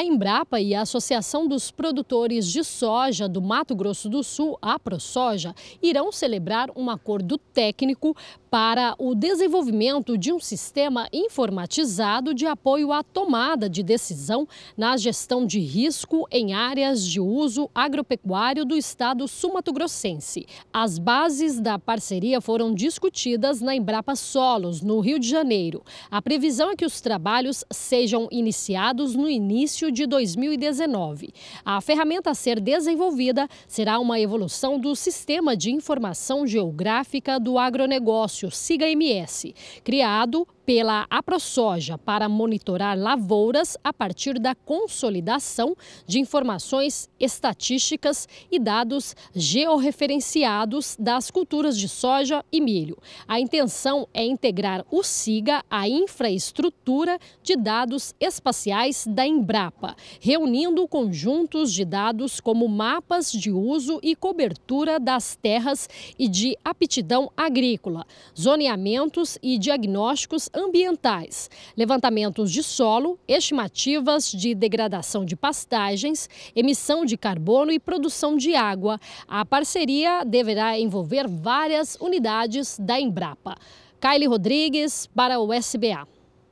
A Embrapa e a Associação dos Produtores de Soja do Mato Grosso do Sul, a ProSoja, irão celebrar um acordo técnico para o desenvolvimento de um sistema informatizado de apoio à tomada de decisão na gestão de risco em áreas de uso agropecuário do estado sumatogrossense. As bases da parceria foram discutidas na Embrapa Solos, no Rio de Janeiro. A previsão é que os trabalhos sejam iniciados no início início de 2019. A ferramenta a ser desenvolvida será uma evolução do Sistema de Informação Geográfica do Agronegócio, SIGA-MS, criado pela AproSoja para monitorar lavouras a partir da consolidação de informações estatísticas e dados georreferenciados das culturas de soja e milho. A intenção é integrar o SIGA à infraestrutura de dados espaciais da Embrapa, reunindo conjuntos de dados como mapas de uso e cobertura das terras e de aptidão agrícola, zoneamentos e diagnósticos ambientais, levantamentos de solo, estimativas de degradação de pastagens, emissão de carbono e produção de água. A parceria deverá envolver várias unidades da Embrapa. Kylie Rodrigues para o SBA.